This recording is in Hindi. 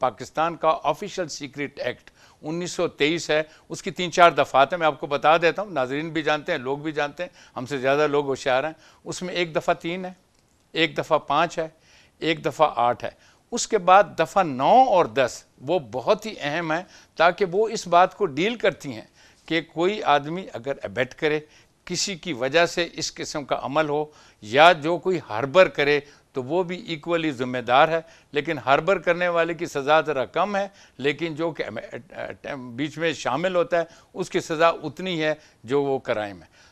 पाकिस्तान का ऑफिशियल सीक्रेट एक्ट 1923 है उसकी तीन चार दफ़ात हैं मैं आपको बता देता हूँ नाजरीन भी जानते हैं लोग भी जानते हैं हमसे ज़्यादा लोग होशियार हैं उसमें एक दफ़ा तीन है एक दफ़ा पाँच है एक दफ़ा आठ है उसके बाद दफ़ा नौ और दस वो बहुत ही अहम है ताकि वो इस बात को डील करती हैं कि कोई आदमी अगर अबेट करे किसी की वजह से इस किस्म का अमल हो या जो कोई हार्बर करे तो वो भी इक्वली ज़िम्मेदार है लेकिन हार्बर करने वाले की सज़ा ज़रा कम है लेकिन जो बीच में शामिल होता है उसकी सज़ा उतनी है जो वो क्राइम है